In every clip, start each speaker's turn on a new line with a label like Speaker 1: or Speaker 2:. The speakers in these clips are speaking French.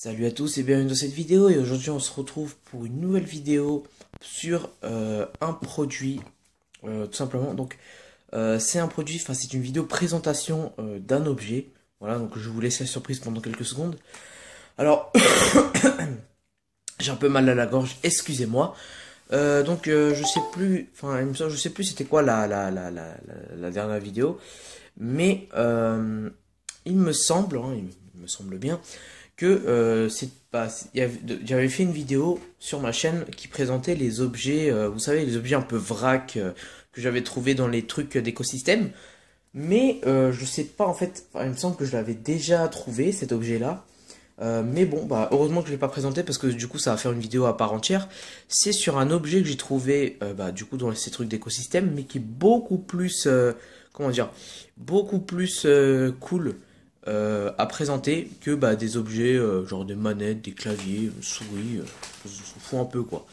Speaker 1: Salut à tous et bienvenue dans cette vidéo et aujourd'hui on se retrouve pour une nouvelle vidéo sur euh, un produit euh, tout simplement donc euh, c'est un produit enfin c'est une vidéo présentation d'un objet voilà donc je vous laisse la surprise pendant quelques secondes alors j'ai un peu mal à la gorge excusez-moi donc je sais plus enfin je sais plus c'était quoi la la, la, la, dernière vidéo mais il me semble hein, il me semble bien que euh, c'est pas, j'avais fait une vidéo sur ma chaîne qui présentait les objets, euh, vous savez, les objets un peu vrac euh, que j'avais trouvé dans les trucs d'écosystème. Mais je sais pas en fait, il me semble que je l'avais déjà trouvé cet objet-là. mais bon, bah heureusement que je l'ai pas présenté parce que du coup ça va faire une vidéo à part entière. C'est sur un objet que j'ai trouvé bah, du coup dans ces trucs d'écosystème, mais qui est beaucoup plus comment dire, beaucoup plus cool euh, à présenter que bah, des objets, euh, genre des manettes, des claviers, euh, souris, on s'en fout un peu quoi.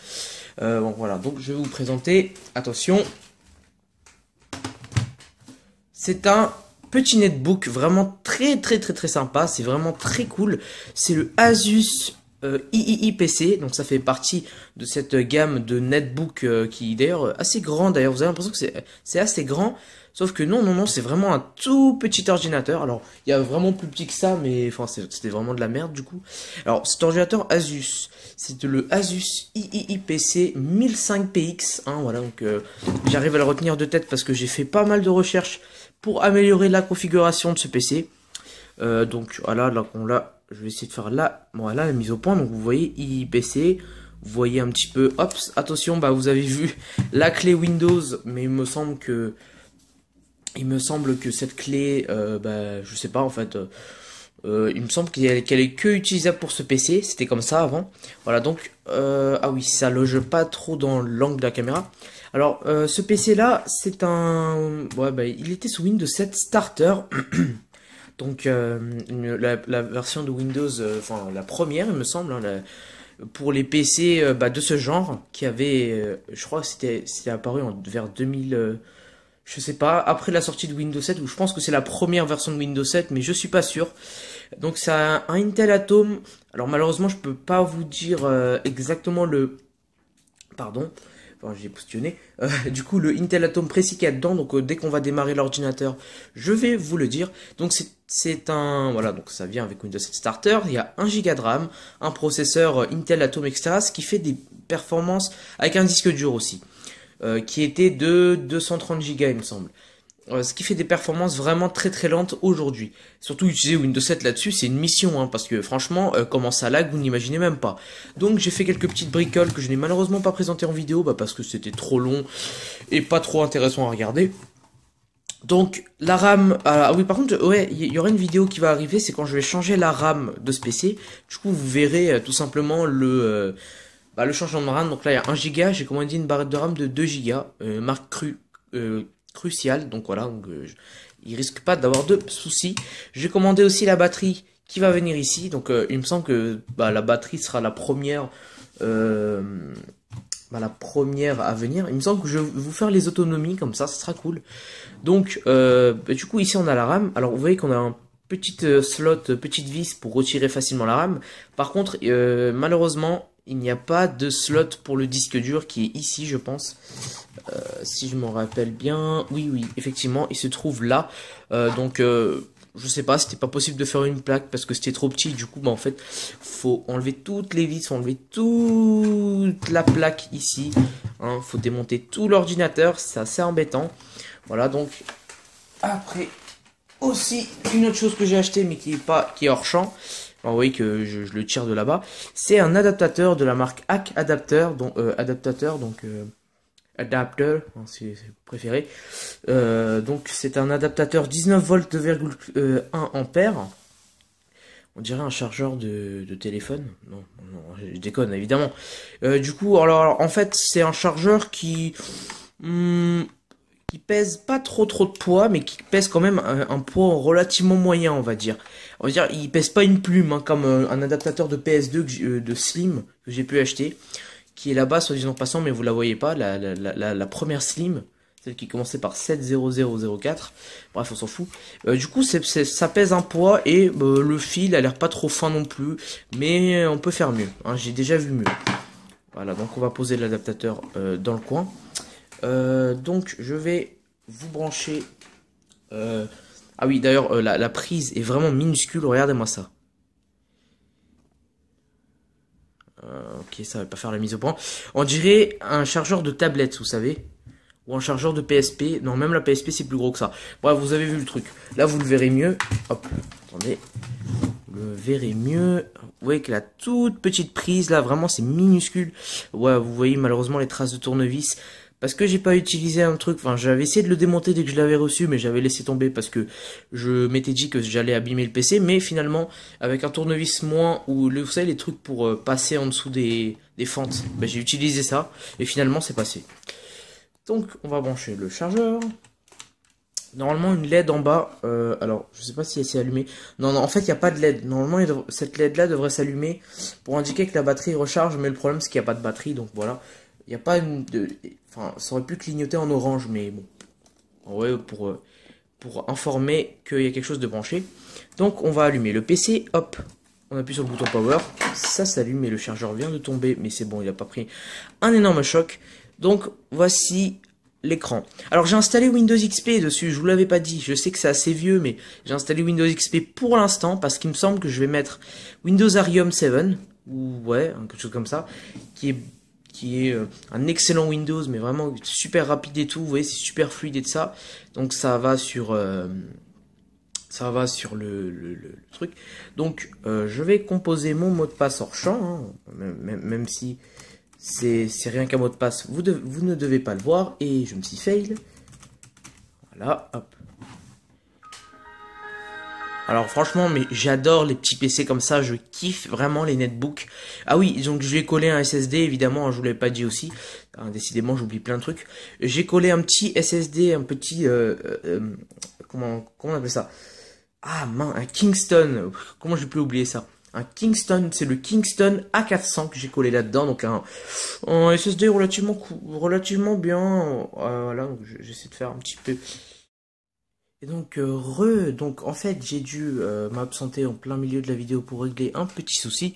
Speaker 1: bon voilà, donc je vais vous présenter, attention, c'est un petit netbook vraiment très très très très sympa, c'est vraiment très cool, c'est le Asus III PC, donc ça fait partie de cette gamme de netbook qui d'ailleurs assez grand d'ailleurs, vous avez l'impression que c'est assez grand, Sauf que non, non, non, c'est vraiment un tout petit ordinateur. Alors, il y a vraiment plus petit que ça, mais enfin, c'était vraiment de la merde du coup. Alors, cet ordinateur Asus, c'est le Asus IIIPC 1005PX. Hein, voilà, donc euh, j'arrive à le retenir de tête parce que j'ai fait pas mal de recherches pour améliorer la configuration de ce PC. Euh, donc voilà, là l'a, je vais essayer de faire là, voilà la mise au point. Donc vous voyez IIPC vous voyez un petit peu, hop, attention, bah vous avez vu la clé Windows, mais il me semble que il me semble que cette clé, je euh, ne bah, je sais pas en fait. Euh, euh, il me semble qu'elle est que utilisable pour ce PC, c'était comme ça avant. Voilà donc, ah oui, ça loge pas trop dans l'angle de la caméra. Alors, ce PC là, c'est un. Ouais, bah, il était sous Windows 7 Starter. donc, la, version de Windows, enfin, la première, il me semble, hein, pour les PC bah, de ce genre, qui avait. je crois c'était apparu en, vers 2000 je sais pas, après la sortie de Windows 7, ou je pense que c'est la première version de Windows 7, mais je suis pas sûr. Donc c'est un, Intel Atom. Alors malheureusement, je peux pas vous dire euh, exactement le... Pardon, enfin j'ai postionné. Euh, du coup, le Intel Atom précis qu'il y a dedans, donc euh, dès qu'on va démarrer l'ordinateur, je vais vous le dire. Donc c'est un... Voilà, donc ça vient avec Windows 7 Starter. Il y a un Go de RAM, un processeur Intel Atom, etc. Ce qui fait des performances avec un disque dur aussi. Euh, qui était de 230 Go il me semble. Euh, ce qui fait des performances vraiment très très lentes aujourd'hui. Surtout utiliser Windows 7 là-dessus, c'est une mission, hein, parce que franchement, euh, comment ça lag, vous n'imaginez même pas. Donc j'ai fait quelques petites bricoles que je n'ai malheureusement pas présentées en vidéo, bah, parce que c'était trop long et pas trop intéressant à regarder. Donc la RAM, ah, ah oui par contre ouais il y, aura une vidéo qui va arriver, c'est quand je vais changer la RAM de ce PC. Du coup vous verrez tout simplement le bah, le changement de RAM, donc là il y a 1 giga, j'ai commandé une barrette de RAM de 2 giga, euh, marque cru, euh, cruciale, donc voilà, donc, euh, il risque pas d'avoir de soucis. J'ai commandé aussi la batterie qui va venir ici, donc il me semble que bah, la batterie sera la première... Bah, la première à venir. Il me semble que je vais vous faire les autonomies comme ça, ça sera cool. Donc, du coup, ici on a la RAM. Alors, vous voyez qu'on a un petit slot, petite vis pour retirer facilement la RAM. Par contre, malheureusement, il n'y a pas de slot pour le disque dur qui est ici, je pense. Euh, si je m'en rappelle bien. Oui, oui, effectivement, il se trouve là. Euh, donc, je euh, je sais pas, c'était pas possible de faire une plaque parce que c'était trop petit. Du coup, bah, en fait, faut enlever toutes les vis, faut enlever toute la plaque ici. Il hein. faut démonter tout l'ordinateur, c'est assez embêtant. Voilà, donc, après, aussi, une autre chose que j'ai acheté mais qui est, pas, qui est hors champ. Vous ah voyez que je, le tire de là-bas. C'est un adaptateur de la marque Hack Adapter, donc euh, adaptateur, donc euh, adapter, hein, si vous préférez. Euh, donc c'est un adaptateur 19 volts 1 On dirait un chargeur de, téléphone. Non, non, je déconne évidemment. du coup, alors, en fait, c'est un chargeur qui hmm, pèse pas trop trop de poids, mais qui pèse quand même un, poids relativement moyen, on va dire. On va dire, il pèse pas une plume, hein, comme euh, un adaptateur de PS2 euh, de Slim que j'ai pu acheter, qui est là-bas, soi disant passant, mais vous la voyez pas, la, première Slim, celle qui commençait par 70004. Bref, on s'en fout. Euh, du coup, ça pèse un poids et le fil a l'air pas trop fin non plus, mais on peut faire mieux. Hein, j'ai déjà vu mieux. Voilà, donc on va poser l'adaptateur dans le coin. Euh, donc je vais vous brancher. Euh, ah oui, d'ailleurs, euh, la, la, prise est vraiment minuscule. Regardez-moi ça. ok, ça va pas faire la mise au point. On dirait un chargeur de tablette, vous savez. Ou un chargeur de PSP. Non, même la PSP, c'est plus gros que ça. Bref, vous avez vu le truc. Là, vous le verrez mieux. Hop, attendez. Vous le verrez mieux. Vous voyez que la toute petite prise, là, vraiment, c'est minuscule. Ouais, vous voyez malheureusement les traces de tournevis parce que j'ai pas utilisé un truc, enfin j'avais essayé de le démonter dès que je l'avais reçu mais j'avais laissé tomber parce que je m'étais dit que j'allais abîmer le PC mais finalement avec un tournevis moins ou le, vous les trucs pour euh, passer en dessous des, des fentes, ben, j'ai utilisé ça et finalement c'est passé. Donc on va brancher le chargeur. Normalement une LED en bas, euh, alors je sais pas si elle s'est allumée. Non, non, en fait il n'y a pas de LED. Normalement cette LED là devrait s'allumer pour indiquer que la batterie recharge mais le problème c'est qu'il n'y a pas de batterie donc voilà. Il n'y a pas une. De... Enfin, ça aurait pu clignoter en orange, mais bon. Ouais, pour, euh, pour informer qu'il y a quelque chose de branché. Donc, on va allumer le PC. Hop, on appuie sur le bouton power. Ça s'allume et le chargeur vient de tomber. Mais c'est bon, il n'a pas pris un énorme choc. Donc, voici l'écran. Alors j'ai installé Windows XP dessus, je vous l'avais pas dit, je sais que c'est assez vieux, mais j'ai installé Windows XP pour l'instant, parce qu'il me semble que je vais mettre Windows Arium 7, ou ouais, hein, quelque chose comme ça, qui est qui est euh, un excellent Windows, mais vraiment super rapide et tout. Vous voyez, c'est super fluide et de ça. Donc ça va sur, euh, ça va sur le, truc. Donc euh, je vais composer mon mot de passe hors champ, hein. même, si c'est rien qu'un mot de passe, vous, de, vous ne devez pas le voir. Et je me suis fail. Voilà, hop. Alors franchement, mais j'adore les petits PC comme ça, je kiffe vraiment les netbooks. Ah oui, donc j'ai collé un SSD évidemment, je vous l'avais pas dit aussi. décidément, j'oublie plein de trucs. J'ai collé un petit SSD, un petit euh, euh, euh, comment comment on appelle ça Ah mince, un Kingston. Comment j'ai pu oublier ça un Kingston, c'est le Kingston A400 que j'ai collé là-dedans, donc un, SSD relativement relativement bien. voilà, j'essaie de faire un petit peu et donc, euh, re, donc en fait, j'ai dû euh, m'absenter en plein milieu de la vidéo pour régler un petit souci.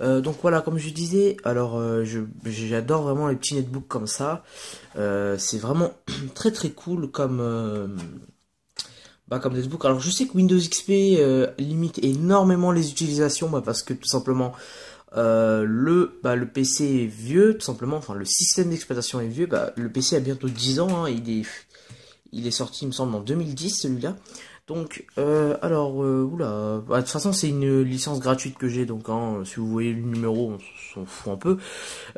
Speaker 1: Euh, donc voilà, comme je disais, alors j'adore vraiment les petits netbooks comme ça. c'est vraiment très très cool comme bah, comme netbook. Alors je sais que Windows XP limite énormément les utilisations, bah, parce que tout simplement le, bah, le PC est vieux, tout simplement, enfin le système d'exploitation est vieux, bah, le PC a bientôt 10 ans, hein. il est il est sorti, il me semble, en 2010, celui-là. Donc, euh, alors, euh, oula. Bah, de toute façon, c'est une licence gratuite que j'ai, donc hein, si vous voyez le numéro, on s'en fout un peu.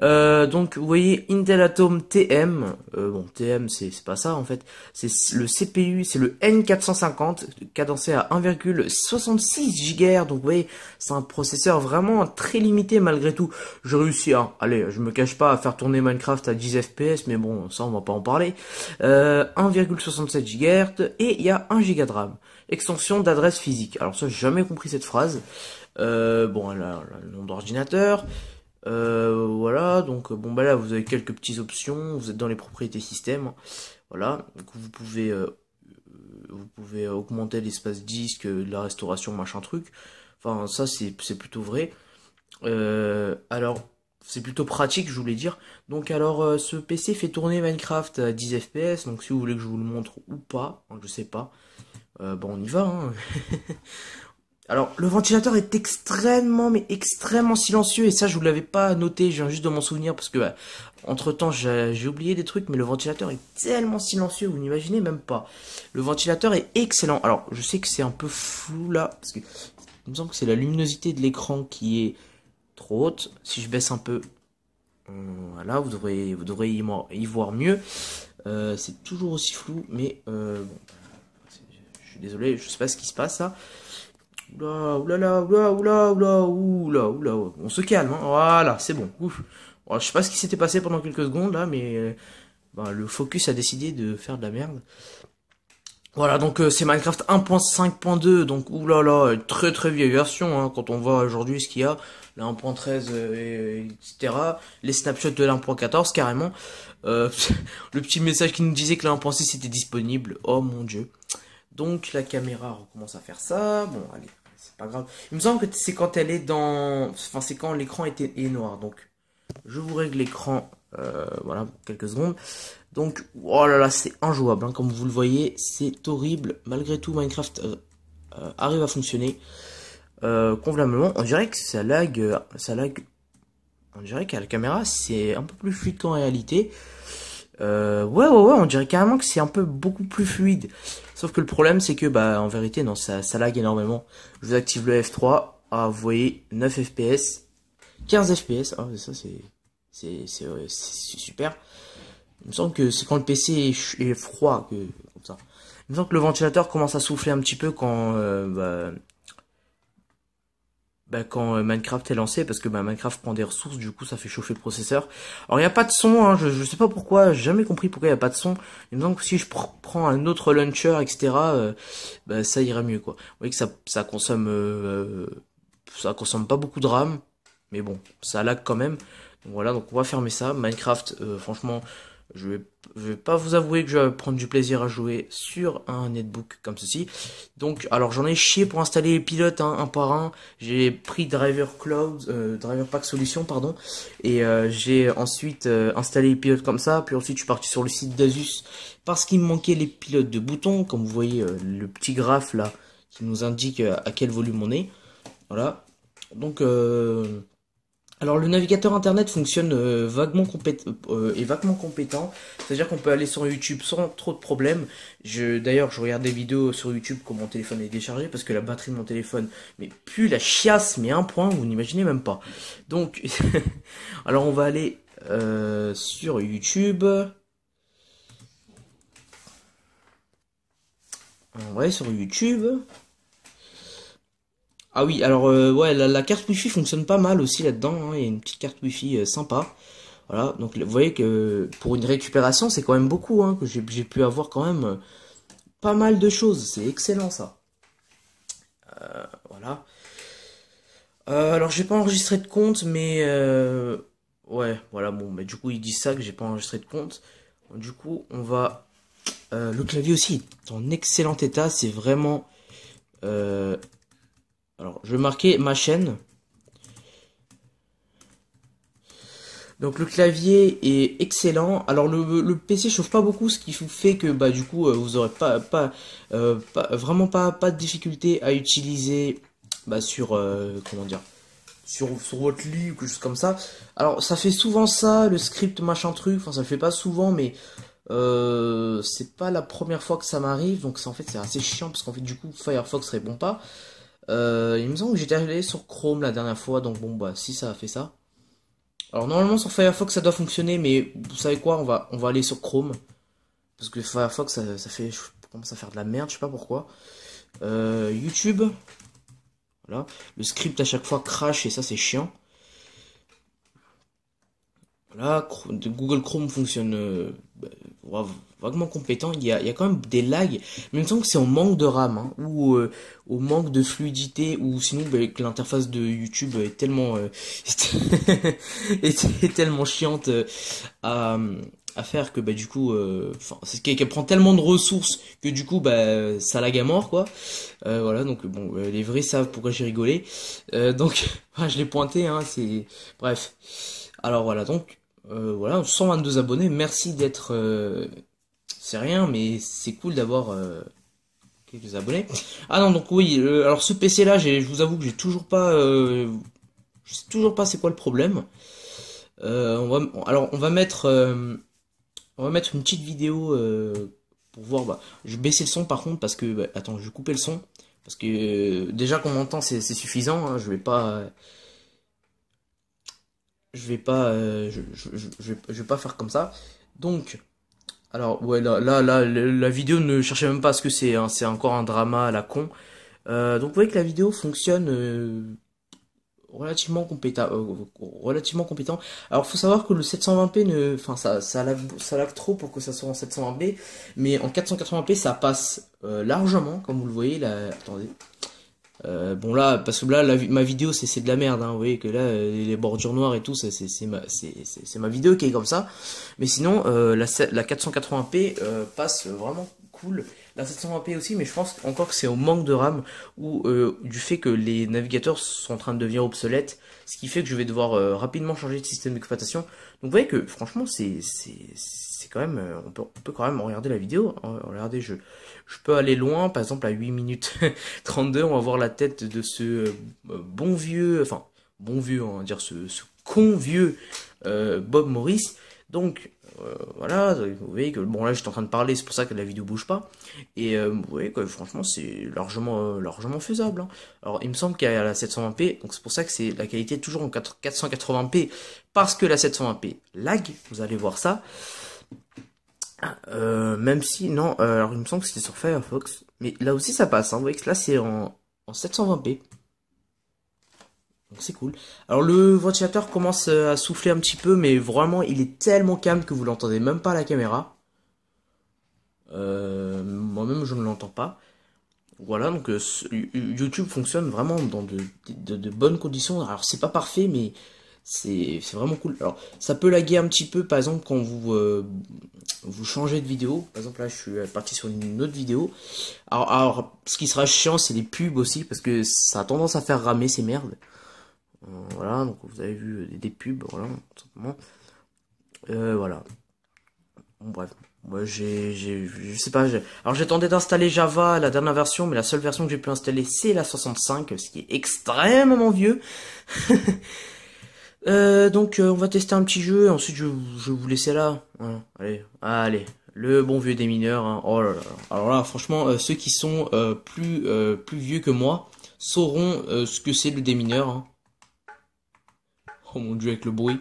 Speaker 1: Euh, donc, vous voyez Intel Atom TM. bon, TM, c'est pas ça en fait. C'est le CPU, c'est le N450, cadencé à 1,66 GHz. Donc, vous voyez, c'est un processeur vraiment très limité malgré tout. Je réussis, à allez, je me cache pas à faire tourner Minecraft à 10 FPS, mais bon, ça on va pas en parler. 1,67 GHz et il y a 1 Go de RAM extension d'adresse physique. Alors ça, j'ai jamais compris cette phrase. Euh, bon, elle le nom d'ordinateur. Euh, voilà, donc bon bah là vous avez quelques petites options, vous êtes dans les propriétés système, voilà, donc vous pouvez euh, vous pouvez augmenter l'espace disque, la restauration, machin truc. Enfin ça c'est plutôt vrai. alors c'est plutôt pratique je voulais dire. Donc alors ce PC fait tourner Minecraft à 10 fps, donc si vous voulez que je vous le montre ou pas, hein, je sais pas. Euh, bon, on y va. Hein. Alors, le ventilateur est extrêmement, mais extrêmement silencieux, et ça, je vous l'avais pas noté, je viens juste de m'en souvenir, parce que, bah, entre-temps, j'ai oublié des trucs, mais le ventilateur est tellement silencieux, vous n'imaginez même pas. Le ventilateur est excellent. Alors, je sais que c'est un peu flou, là, parce que il me semble que c'est la luminosité de l'écran qui est trop haute. Si je baisse un peu, hmm, voilà, vous devrez, vous devrez y, voir mieux. Euh, c'est toujours aussi flou, mais... Euh, bon désolé, je sais pas ce qui se passe là. Oula, oula oula, oula, oula, oula, oula, on se calme, hein. voilà, c'est bon, ouf. je sais pas ce qui s'était passé pendant quelques secondes là, mais euh, bah, le focus a décidé de faire de la merde. Voilà, donc euh, c'est Minecraft 1.5.2, donc oula oulala, très très vieille version, hein. quand on voit aujourd'hui ce qu'il y a, la 1.13, etc., les snapshots de la 1.14 carrément, euh, le petit message qui nous disait que la 1.6 était disponible, oh mon dieu. Donc la caméra recommence à faire ça. Bon, allez, c'est pas grave. Il me semble que c'est quand elle est dans... Enfin, c'est quand l'écran est, noir. Donc, je vous règle l'écran, euh, voilà, quelques secondes. Donc, oh là là, c'est injouable. Hein. Comme vous le voyez, c'est horrible. Malgré tout, Minecraft euh, euh, arrive à fonctionner convenablement. On dirait que ça lag... ça lag... On dirait qu'à la caméra, c'est un peu plus fluide qu'en réalité. Euh, ouais, ouais, ouais, on dirait carrément que c'est un peu beaucoup plus fluide. Sauf que le problème, c'est que, bah, en vérité, non, ça, ça lag énormément. Je vous active le F3. Ah, vous voyez, 9 FPS, 15 FPS. Ah, ça, c'est, c'est, c'est, super. Il me semble que c'est quand le PC est, froid que, comme ça. Il me semble que le ventilateur commence à souffler un petit peu quand, euh, bah, bah, quand euh, Minecraft est lancé, parce que ben Minecraft prend des ressources, du coup ça fait chauffer le processeur. Alors il n'y a pas de son, hein, je, je sais pas pourquoi, j'ai jamais compris pourquoi il n'y a pas de son. Il me si je prends un autre launcher, etc., euh, ben bah, ça ira mieux. quoi. Vous voyez que ça, ça consomme euh, ça consomme pas beaucoup de RAM, mais bon, ça lag quand même. Donc voilà, donc on va fermer ça. Minecraft, franchement, je vais, vais pas vous avouer que je vais prendre du plaisir à jouer sur un netbook comme ceci. Donc, alors j'en ai chié pour installer les pilotes hein, un par un. J'ai pris Driver Cloud, euh, Driver Pack Solution, pardon, et euh, j'ai ensuite euh, installé les pilotes comme ça. Puis ensuite, je suis parti sur le site d'Asus parce qu'il me manquait les pilotes de boutons, comme vous voyez le petit graphe là qui nous indique à quel volume on est. Voilà. Donc euh, alors le navigateur internet fonctionne euh, euh, vaguement compétent, c'est-à-dire qu'on peut aller sur YouTube sans trop de problèmes. Je d'ailleurs je regarde des vidéos sur YouTube quand mon téléphone est déchargé parce que la batterie de mon téléphone mais plus la chiasse mais un point vous n'imaginez même pas. Donc alors on va aller euh, sur YouTube. On va aller sur YouTube. Ah oui, alors euh, ouais, la, carte Wi-Fi fonctionne pas mal aussi là-dedans. Hein. Il y a une petite carte Wi-Fi euh, sympa. Voilà, donc vous voyez que pour une récupération, c'est quand même beaucoup. Hein, que j'ai pu avoir quand même euh, pas mal de choses. C'est excellent ça. voilà. alors j'ai pas enregistré de compte, mais ouais, voilà. Bon, mais du coup il dit ça que j'ai pas enregistré de compte. du coup, on va. le clavier aussi est en excellent état. C'est vraiment alors, je vais marquer ma chaîne. Donc le clavier est excellent. Alors le, PC chauffe pas beaucoup, ce qui fait que bah du coup euh, vous aurez euh, pas vraiment pas pas de difficulté à utiliser bah, sur euh, comment dire sur, sur votre lit ou quelque chose comme ça. Alors ça fait souvent ça, le script machin truc. Enfin ça le fait pas souvent, mais c'est pas la première fois que ça m'arrive. Donc ça en fait c'est assez chiant parce qu'en fait du coup Firefox répond pas. Euh, il me semble que j'étais allé sur Chrome la dernière fois, donc bon bah si ça a fait ça. Alors normalement sur Firefox ça doit fonctionner, mais vous savez quoi, on va, on va aller sur Chrome. Parce que Firefox ça, fait. Je commence à faire de la merde, je sais pas pourquoi. Euh, YouTube. Voilà. Le script à chaque fois crash et ça c'est chiant. Voilà, Google Chrome fonctionne euh, bah, vaguement compétent. Il y, a, y, a, quand même des lags, Même il que c'est au manque de RAM hein, ou euh, au manque de fluidité, ou sinon ben, que l'interface de YouTube est tellement, euh, est tellement chiante euh, à, à faire que bah du coup enfin c'est prend tellement de ressources que du coup bah ça lag à mort quoi voilà donc bon les vrais savent pourquoi j'ai rigolé donc ah, je l'ai pointé hein c'est bref alors voilà donc euh, voilà, 122 abonnés, merci d'être... Euh, c'est rien, mais c'est cool d'avoir euh, quelques abonnés. Ah non, donc oui, alors ce PC-là, je vous avoue que j'ai toujours pas... je sais toujours pas c'est quoi le problème. alors on va mettre... on va mettre une petite vidéo pour voir... Bah, je baisser le son par contre parce que... Bah, attends, je vais couper le son. Parce que déjà qu'on m'entend, c'est suffisant. Hein, je vais pas je vais pas, euh, je, vais pas faire comme ça. Donc, alors ouais, là, là, la vidéo ne cherchez même pas ce que c'est, hein. c'est encore un drama à la con. Euh, donc vous voyez que la vidéo fonctionne euh, relativement compétent, relativement compétent. Alors faut savoir que le 720p ne, enfin ça, ça ça trop pour que ça soit en 720p, mais en 480p ça passe largement, comme vous le voyez là. Attendez. Euh, bon là, parce que là, ma vidéo c'est de la merde, hein, vous voyez que là, euh, les bordures noires et tout, c'est ma, c'est c'est ma vidéo qui est comme ça. Mais sinon, euh, la, la 480p passe vraiment la 720p aussi, mais je pense encore que c'est au manque de RAM ou euh, du fait que les navigateurs sont en train de devenir obsolètes, ce qui fait que je vais devoir euh, rapidement changer de système d'exploitation. Donc vous voyez que franchement, c'est quand même, euh, on, peut, quand même regarder la vidéo. Hein, regarder je, je peux aller loin, par exemple à 8 minutes 32, on va voir la tête de ce bon vieux, enfin bon vieux, on va dire ce, ce con vieux Bob Morris donc euh, voilà, vous voyez que bon là j'étais en train de parler, c'est pour ça que la vidéo bouge pas. Et euh, vous voyez que franchement c'est largement euh, largement faisable. Hein. Alors il me semble y a la 720p, donc c'est pour ça que c'est la qualité toujours en 480p parce que la 720p lag, vous allez voir ça. même si non, alors il me semble que c'était sur Firefox, mais là aussi ça passe. Hein. vous voyez que là c'est en, en 720p. Donc c'est cool. Alors le ventilateur commence euh, à souffler un petit peu, mais vraiment il est tellement calme que vous l'entendez même pas à la caméra. Euh, moi-même je ne l'entends pas. Voilà, donc euh, YouTube fonctionne vraiment dans de, bonnes conditions. Alors c'est pas parfait, mais c'est vraiment cool. Alors ça peut laguer un petit peu, par exemple quand vous vous changez de vidéo. Par exemple là, je suis parti sur une autre vidéo. Alors, alors ce qui sera chiant, c'est les pubs aussi, parce que ça a tendance à faire ramer ces merdes. Euh, voilà, donc vous avez vu euh, des, pubs, voilà, tout simplement. Euh, voilà. bref, moi j'ai, je sais pas. Alors j'ai tenté d'installer Java, la dernière version, mais la seule version que j'ai pu installer c'est la 65, ce qui est extrêmement vieux. euh, donc euh, on va tester un petit jeu, ensuite je, je vous laisser là. Allez, allez, le bon vieux des mineurs. Hein. Oh là là. Alors là, franchement, ceux qui sont plus plus vieux que moi sauront ce que c'est le démineur. Hein. Oh mon dieu, avec le bruit.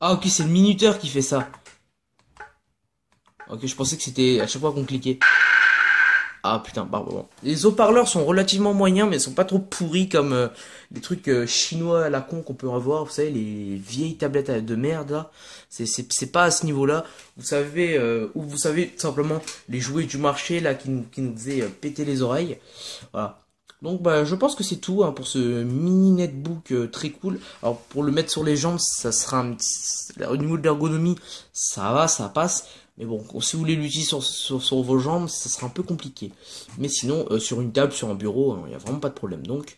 Speaker 1: Ah ok, c'est le minuteur qui fait ça. Ok, je pensais que c'était à chaque fois qu'on cliquait. Ah putain, bah Les haut-parleurs sont relativement moyens, mais ils sont pas trop pourris comme des euh, les trucs euh, chinois à la con qu'on peut avoir. Vous savez, les vieilles tablettes de merde là. C'est pas à ce niveau-là. Vous savez, euh, ou vous savez tout simplement les jouets du marché là qui nous, qui nous faisaient péter les oreilles. Voilà. Donc bah, je pense que c'est tout hein, pour ce mini netbook euh, très cool. Alors pour le mettre sur les jambes, ça sera un au niveau de l'ergonomie, ça va, ça passe. Mais bon, si vous voulez l'utiliser sur, vos jambes, ça sera un peu compliqué. Mais sinon, euh, sur une table, sur un bureau, hein, il n'y a vraiment pas de problème. Donc,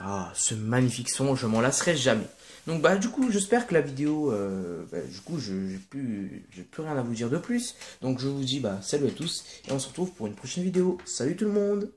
Speaker 1: ah, ce magnifique son, je m'en lasserai jamais. Donc bah du coup j'espère que la vidéo, euh, bah, du coup je n'ai plus, plus rien à vous dire de plus. Donc je vous dis bah salut à tous et on se retrouve pour une prochaine vidéo. Salut tout le monde